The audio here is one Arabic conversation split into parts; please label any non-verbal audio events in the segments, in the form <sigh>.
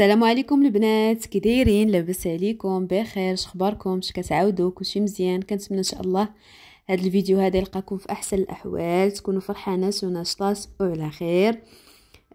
السلام عليكم البنات كي دايرين لاباس عليكم بخير شخباركم اش كتعاودوا كلشي مزيان كنتمنى ان شاء الله هذا الفيديو هذا يلقاكم في احسن الاحوال تكونوا فرحانات وناشطات وعلى خير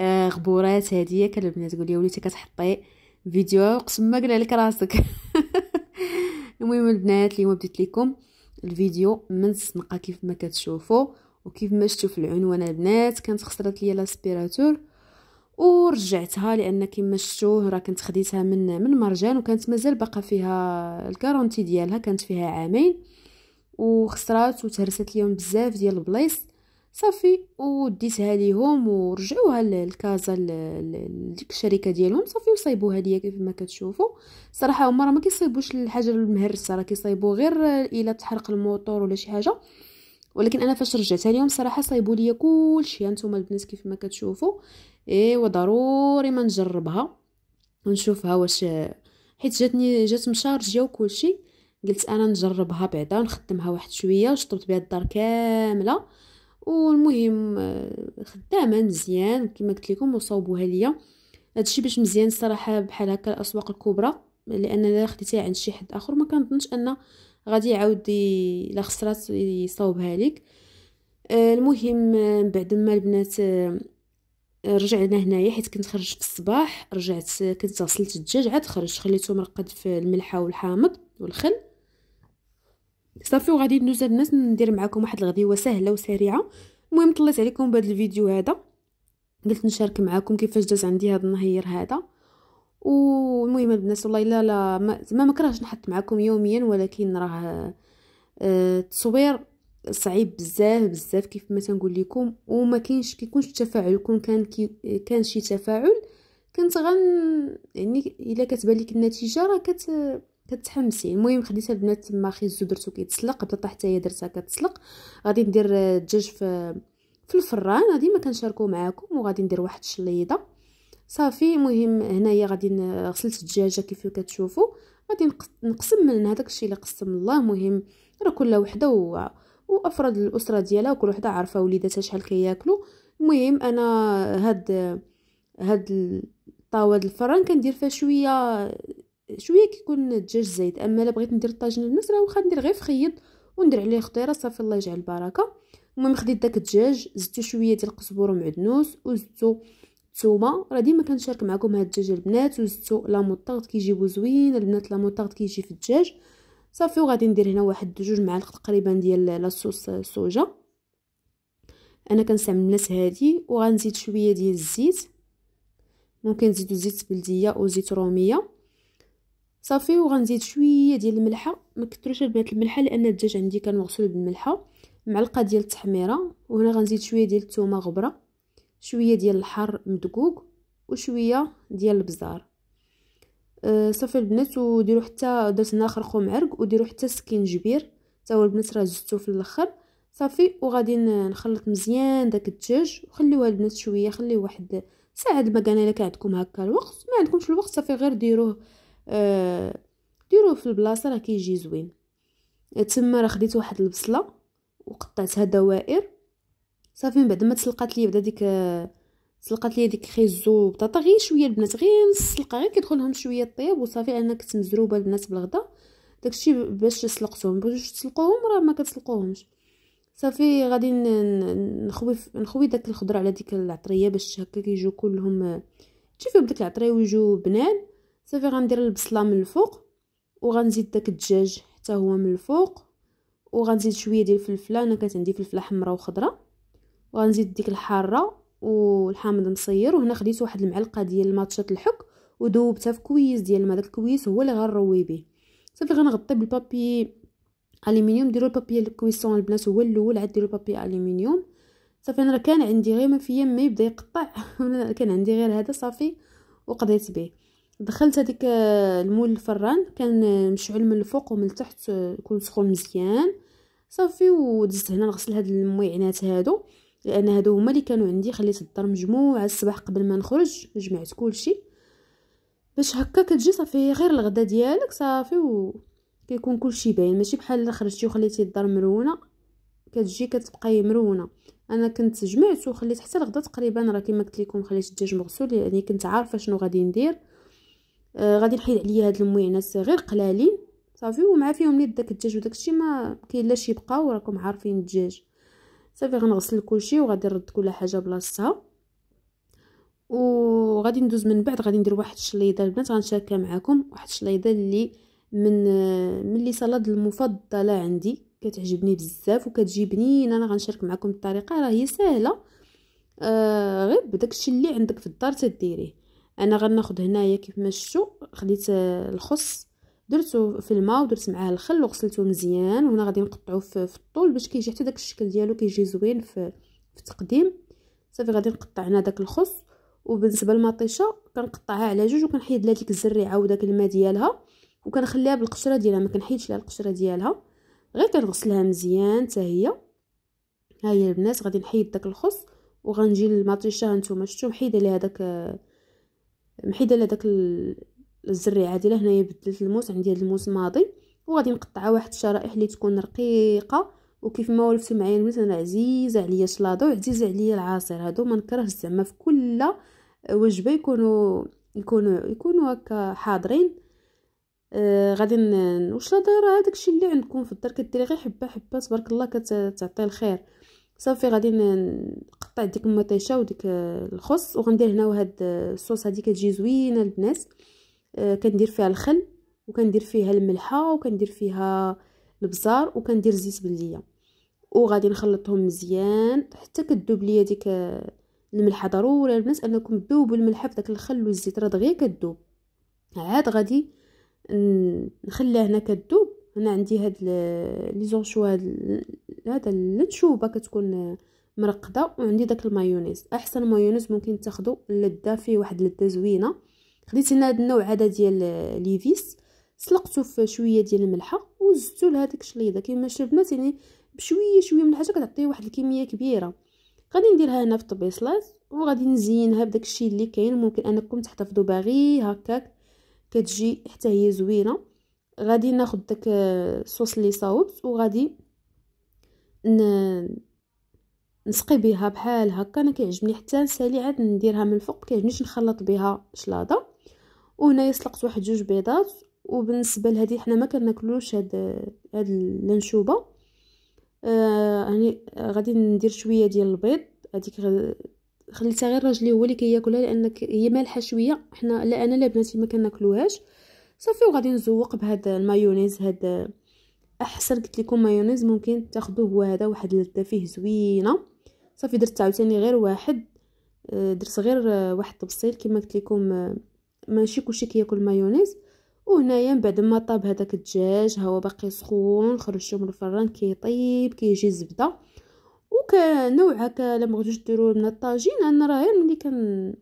آه غبورات هاديه كان البنات قولي وليتي كتحطي فيديو قسم ما قال لك راسك <laughs> المهم البنات اليوم بديت لكم الفيديو من الصنقه كيف ما كتشوفوا وكيف ما شفتوا في العنوان البنات كانت خسرت لي لاسبيراتور ورجعتها لان كما شفتوا راه كنت خديتها من من مرجان وكانت مازال باقا فيها الكارونتي ديالها كانت فيها عامين وخسرات وتهرست ليهم بزاف ديال البلايص صافي وديتها ليهم ورجعوها للكازا لديك الشركه ديالهم صافي وصايبوها ليا كيف ما كتشوفوا صراحه هما راه ما كيصايبوش الحاجه المهرسه راه كيصايبوا غير الا تحرق الموتور ولا شي حاجه ولكن انا فاش رجعت اليوم صراحه صايبوا لي كلشي هانتوما البنات كيف ما كتشوفوا ايوا ضروري ما نجربها ونشوفها واش حيت جاتني جات مشارجيه وكلشي قلت انا نجربها بعدا ونخدمها واحد شويه وشطبت بها الدار كامله والمهم خدامه مزيان كما قلت لكم وصاوبوها ليا هادشي باش مزيان الصراحه بحال هكا الاسواق الكبرى لان الا خديتيها عند شي حد اخر ما كنظنش ان غادي يعاود الا خسرات يصاوبها لك آه، المهم آه، من بعد ما البنات آه، رجعنا هنايا حيت كنت خرجت في الصباح رجعت كنت غسلت الدجاج عاد خرجت خليته مرقد في الملحه والحامض والخل صافي وغادي ندوز الناس ندير معكم واحد الغديوه سهله وسريعه المهم طلعت عليكم بهذا الفيديو هذا قلت نشارك معكم كيفاش داز عندي هذا النهير هذا والمهم البنات والله الا لا ما, مكرهش نحط معكم يوميا ولكن راه آه، التصوير صعيب بزاف بزاف كيف ما تنقول لكم وما كاينش كيكونش التفاعل كون كان كان شي تفاعل كنت غن يعني الا كتبان لك النتيجه راه كت كتحمسي المهم خديتها البنات تما خيزو درتو كيتسلق بطاطا حتى هي درتها كتسلق غادي ندير آه، الدجاج في في الفران غادي ما كنشاركو معاكم وغادي ندير واحد الشليضه صافي مهم هنايا غادي غسلت الدجاجه كيف كتشوفوا غادي نقسم من هذاك الشيء اللي قسم الله مهم راه كل وحده و... وافراد الاسره ديالها وكل وحده عارفه وليداتها شحال كياكلوا المهم انا هاد هاد الطاوه الفران كندير فيها شويه شويه كيكون الدجاج زايد اما الا بغيت ندير الطاجين المس راه واخا ندير غير فخيط وندير عليه خطيره صافي الله يجعل البركه المهم خديت داك الدجاج زدتو شويه ديال القزبر ومعدنوس وزدتو التومه راه ديما كنشارك معكم هاد الدجاج البنات وزدتو لا موطارد كيجيبو زوين البنات لا موطارد كيجي في الدجاج صافي وغادي ندير هنا واحد جوج معالق تقريبا ديال لاصوص سوجا انا كنستعمل الناس هادي وغنزيد شويه ديال الزيت ممكن نزيدو زيت بلديه او زيت روميه صافي وغنزيد شويه ديال الملحه ما كثروش البنات الملحه لان الدجاج عندي كنغسل بالملحه معلقه ديال التحميره وهنا غنزيد شويه ديال الثومه غبره شويه ديال الحر مدقوق وشويه ديال البزار أه صافي البنات وديروا حتى درت ناخر خوم عرق وديروا حتى سكينجبير حتى هو البنات راه زدتو في الاخر صافي وغادي نخلط مزيان داك الدجاج وخليوه البنات شويه خليه واحد ساعه المكانه الا كان عندكم هكا الوقت ما عندكمش الوقت صافي غير ديروه آه ديروه في البلاصه راه كيجي زوين أه، تما راه خديت واحد البصله وقطعتها دوائر صافي من بعد ما تسلقات ليا بدا ديك سلقات ليا ديك خيزو وبطاطا غير شويه البنات غير نص سلقه غير كيدخلهم شويه طيب وصافي انا كنت مزروبه البنات بالغدا داكشي باش سلقتهم باش تسلقوهم راه ما كتسلقوهمش صافي غادي نخوي نخوي داك الخضره على ديك العطريه باش هكا كيجيو كلهم تشوفيهم ديك العطريه ويجيو بنان صافي غندير البصله من الفوق وغنزيد داك الدجاج حتى هو من الفوق وغنزيد شويه ديال الفلفله انا كانت عندي فلفله حمراء وخضره وغنزيد ديك الحاره والحامض مصير وهنا خديت واحد المعلقه ديال ماتشات الحك وذوبتها في كويس ديال الماء داك الكويس هو اللي غنروي به صافي غنغطي بالبابي الومنيوم ديروا البابي الكويسون البنات هو الاول عاد ديروا بابي الومنيوم صافي انا كان عندي غير ما فيا ما يبدا يقطع <laughs> كان عندي غير هذا صافي وقضيت به دخلت هذيك آه، المول الفران كان مشعل من الفوق ومن التحت يكون آه، سخون مزيان صافي ودزت هنا نغسل هاد المويعنات هادو لان هادو هما اللي كانوا عندي خليت الدار مجموعه الصباح قبل ما نخرج جمعت كلشي باش هكا كتجي صافي غير الغدا ديالك صافي و كيكون كلشي باين ماشي بحال خرجتي وخليتي الدار مرونه كتجي كتبقاي مرونه انا كنت جمعت وخليت حتى الغدا تقريبا راه كما قلت لكم خليت الدجاج مغسول يعني كنت عارفه شنو غادي ندير آه غادي نحيد عليا هاد المويعنات غير قلالين صافي ومع فيهم لي داك الدجاج وداك الشيء ما كاين لا شي بقاو راكم عارفين الدجاج صافي غنغسل كلشي وغادي نرد كل حاجه بلاصتها وغادي ندوز من بعد غادي ندير واحد الشليضه البنات غنشاركها معكم واحد الشليضه اللي من من لي سلطه المفضله عندي كتعجبني بزاف وكتجي بنينه انا غنشارك معكم الطريقه راه هي سهله آه غير بداكشي اللي عندك في الدار تديريه انا غناخذ هنايا كيف ما شفتوا خديت آه، الخص درتو في الماء ودرت معاه الخل وغسلته مزيان وهنا غادي نقطعو في, في الطول باش كيجي حتى داك الشكل ديالو كيجي زوين في في التقديم صافي غادي نقطع هنا داك الخص وبالنسبه للمطيشه كنقطعها على جوج وكنحيد لها ديك الزريعه وداك الماء ديالها وكنخليها بالقشره ديالها ما كنحيدش لها القشره ديالها غير كنغسلها مزيان حتى هي ها هي البنات غادي نحيد داك الخص وغنجي للمطيشه هانتوما شفتوا محيده ليها داك محيده ليها داك ال... الزري عادله هنايا بدلت الموس عندي هذا الموس ماضي وغادي نقطعها واحد الشرائح اللي تكون رقيقه وكيف ما ولفتو معايا البنات انا عزيزه عليا الشلاضه وعزيزه عليا العصير هادو ما نكرهش زعما في كل وجبه يكونوا يكونوا يكونوا هكا حاضرين آه غادي وشلاضه راه داكشي اللي عندكم في الدار كديري غير حبه حبه تبارك الله كتعطي الخير صافي غادي نقطع ديك المطيشه وديك آه، الخص وغندير هنا وهاد آه، الصوص هادي كتجي زوينه البنات آه، كندير فيها الخل وكندير فيها الملحه وكندير فيها البزار وكندير زيت بلديه وغادي نخلطهم مزيان حتى كذوب ليا ديك الملحه ضروري البنات انكم تذوبوا الملحه في داك الخل والزيت راه دغيا كذوب عاد غادي نخليها هنا كذوب هنا عندي هاد لي زونشو هاد هذا النشوبه كتكون مرقده وعندي داك المايونيز احسن مايونيز ممكن تاخذوا اللذه فيه واحد اللذه زوينه خديت هنا هذا النوع هذا ديال ليفيس سلقته في شويه ديال الملحه وزدتو لهذيك الشليضه كيما شربنات يعني بشويه شويه من الحاجه كتعطي واحد الكميه كبيره غادي نديرها هنا في الطبيصلات وغادي نزينها بداك الشيء اللي كاين ممكن انكم تحتفظوا باغي هكاك كتجي حتى هي زوينه غادي ناخذ داك الصوص اللي صاوبت وغادي ن... نسقي بها بحال هكا انا كيعجبني حتى نسالي عاد نديرها من الفوق كيعجبنيش نخلط بها شلاضه وهنا سلقت واحد جوج بيضات وبالنسبه لهذه حنا ما كناكلوش هاد هاد اللنشوبه آه يعني غادي ندير شويه ديال البيض هذيك خليتها غير راجلي هو اللي كياكلها لان هي مالحه شويه حنا لا انا لا بناتي ما كناكلوهاش صافي وغادي نزوق بهذا المايونيز هاد احسن قلت لكم مايونيز ممكن تاخذوه هو هذا واحد اللذه فيه زوينه صافي درت عاوتاني غير واحد آه، درت غير واحد الطبسيل كما قلت لكم آه، ماشي كلشي كياكل مايونيز وهنايا من بعد ما طاب هذاك الدجاج هو باقي سخون خرجته من الفران كيطيب كيجي زبده وكنوع هكا الا ما ديروا من الطاجين انا راه غير ملي كان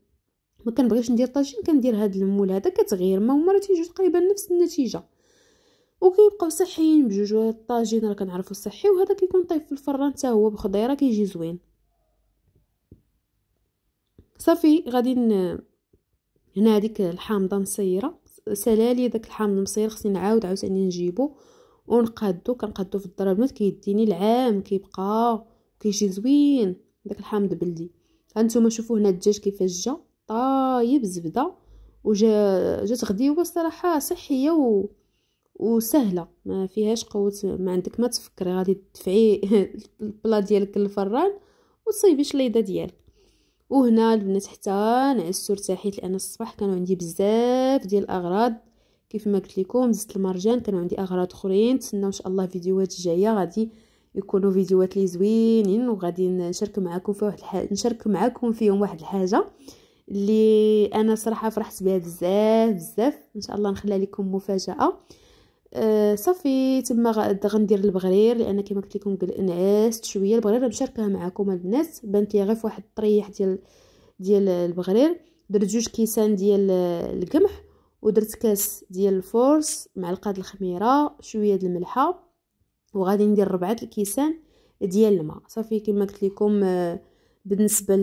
ما كنبغيش ندير طاجين كندير هاد المول هذا كتغير ما هما راه تيجيو تقريبا نفس النتيجه وكيبقاو صحيين بجوج الطاجين راه كنعرفو صحي وهذا كيكون طايب في الفران حتى هو بخضيره كيجي زوين صافي غادي هنا هذيك الحامضه مصيره سالالي داك الحامض المصير خصني نعاود عاوتاني نجيبو ونقادو كنقادو في الضرب بنات كيديني العام كيبقى كيجي زوين داك الحامض بلدي هانتوما شوفوا هنا الدجاج كيفاش جا طايب زبده وجا جات غديوه صراحه صحيه و وسهله ما فيهاش قوه ما عندك ما تفكري غادي تدفعي <laughs> البلا ديالك للفران وتصيبي الشليضه ديالك وهنا البنات حتى نعسو ارتاحيت لان الصباح كانوا عندي بزاف ديال الاغراض كيف ما قلت لكم زدت المرجان كانوا عندي اغراض اخرين نتسناو ان شاء الله فيديوهات جايه غادي يكونوا فيديوهات لي زوينين وغادي نشارك معكم في واحد الحاجه نشارك معكم فيهم واحد الحاجه اللي انا صراحه فرحت بها بزاف بزاف ان شاء الله نخليها لكم مفاجاه آه صافي تما غندير البغرير لان كما قلت لكم نعست شويه البغرير مشاركه معكم البنات الناس بانت لي غير فواحد واحد الطريح ديال ديال البغرير درت جوج كيسان ديال آه، القمح ودرت كاس ديال الفورس معلقه ديال الخميره شويه ديال الملحه وغادي ندير ربعه الكيسان ديال الماء صافي كما قلت لكم آه، بالنسبه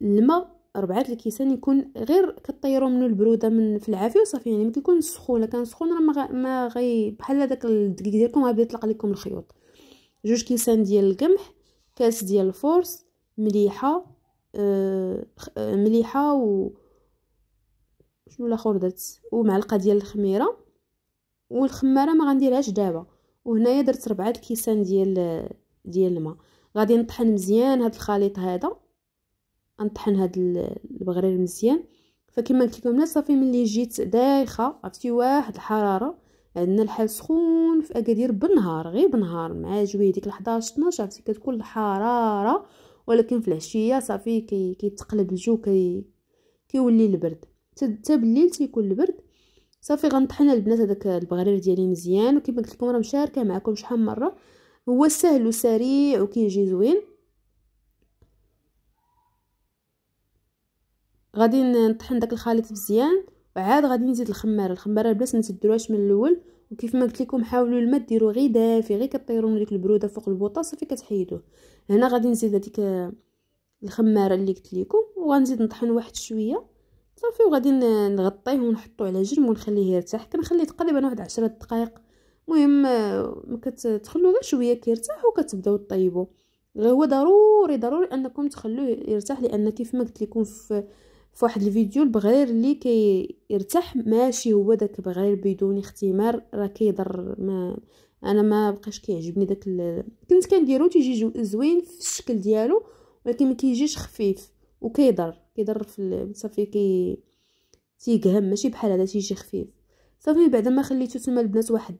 للماء ربعات الكيسان يكون غير كطيروا منه البروده من في العافيه وصافي يعني ما كيكون سخون الا كان سخون راه ما ما غي بحال هذاك الدقيق ديالكم غادي يطلق لكم الخيوط جوج كيسان ديال القمح كاس ديال الفورس مليحه آه, آه، مليحه و شنو الاخر درت ومعلقه ديال الخميره والخماره ما غنديرهاش دابا وهنايا درت ربعة الكيسان ديال ديال الماء غادي نطحن مزيان هاد الخليط هذا غنطحن هاد البغرير مزيان فكما قلت لكم الناس صافي ملي جيت دايخه عرفتي واحد الحراره عندنا الحال سخون في اكادير بالنهار غير بالنهار مع جويه ديك 11 12 عرفتي كتكون الحراره ولكن في العشيه صافي كي كيتقلب الجو كي كيولي البرد حتى بالليل تيكون البرد صافي غنطحن البنات هذاك البغرير ديالي مزيان وكما قلت لكم راه مشاركه معكم شحال مره هو سهل وسريع وكيجي زوين غادي نطحن داك الخليط مزيان وعاد غادي نزيد الخماره الخماره بلاش ما تديروهاش من الاول وكيف ما قلت لكم حاولوا الماء ديروا غير دافي غير كطيروا من ديك البروده فوق البوطه صافي كتحيدوه هنا غادي نزيد هذيك الخماره اللي قلت لكم وغنزيد نطحن واحد شويه صافي وغادي نغطيه ونحطه على جنب ونخليه يرتاح كنخليه تقريبا واحد عشرة دقائق المهم ما كتخلو غير شويه كيرتاح وكتبداو طيبوه هو ضروري ضروري انكم تخلوه يرتاح لان كيف ما قلت لكم في في واحد الفيديو البغير اللي كيرتاح ماشي هو داك بغير بدون اختمار راه كيضر ما انا ما بقاش كيعجبني داك ال... كنت كنديرو تيجي زوين في الشكل ديالو ولكن ما كيجيش خفيف وكيضر كيضر في صافي كي تيقهم ماشي بحال هذا تيجي خفيف صافي بعد ما خليتو تما البنات واحد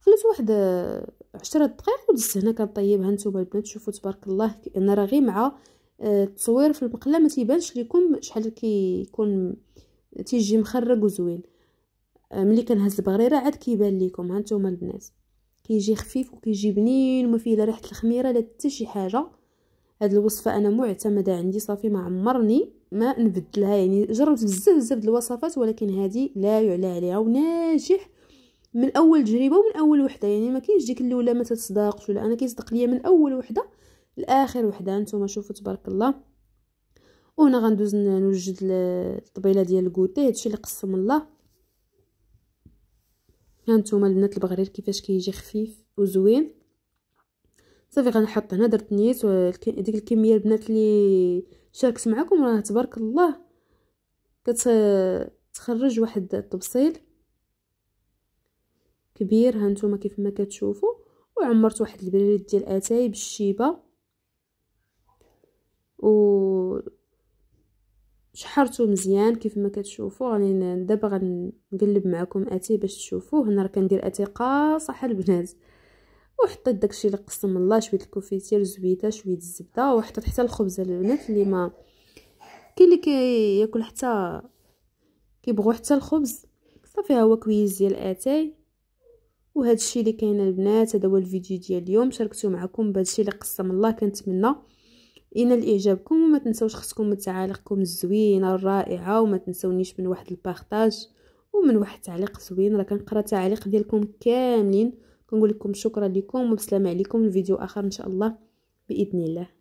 خليت واحد عشرة دقائق ودزت هنا كنطيبها نتوما البنات شوفوا تبارك الله انا راه غير مع آه، التصوير في المقله ما تيبانش لكم شحال كيكون تيجي مخرج وزوين آه، ملي كنهز البغريره عاد كيبان لكم ها نتوما البنات كيجي خفيف وكيجي بنين وما فيه لا ريحه الخميره لا حتى شي حاجه هاد الوصفه انا معتمده عندي صافي ما عمرني ما نبدلها يعني جربت بزاف بزاف الوصفات ولكن هذه لا يعلى عليها وناجح من اول تجربه ومن اول وحده يعني ما كاينش ديك الاولى ما تصدقش ولا انا كيصدق ليا من اول وحده لاخر وحده نتوما شوفوا تبارك الله وهنا غندوز نوجد الطبيله ديال الكوتي هادشي اللي قسم الله هانتوما البنات البغرير كيفاش كيجي خفيف وزوين صافي غنحط هنا درت نيت ديك الكميه البنات اللي شاركت معكم راه تبارك الله كتخرج واحد الطبسيل كبير هانتوما كيف ما كتشوفوا وعمرت واحد البريد ديال اتاي بالشيبه و شحرتو مزيان كيف ما كتشوفوا راني دابا غنقلب معكم اتاي باش تشوفوه هنا راه كندير اتاي قاصح البنات وحطيت داكشي اللي قسم الله شويه الكوفيتير زويته شويه الزبده وحطيت حتى الخبزه البنات اللي ما كاين اللي كياكل حتى كيبغوا حتى الخبز صافي ها هو كويس ديال اتاي وهذا الشيء اللي كاين البنات هذا هو الفيديو ديال اليوم شاركته معكم بهذا الشيء اللي قسم الله كنتمنى ينال اعجابكم وما تنسوش خصكم تعاليقكم الزوينه الرائعه وما تنسونيش من واحد البارطاج ومن واحد تعليق زوين راه كنقرا تعاليق ديالكم كاملين كنقول لكم شكرا لكم وبسلام عليكم الفيديو اخر ان شاء الله باذن الله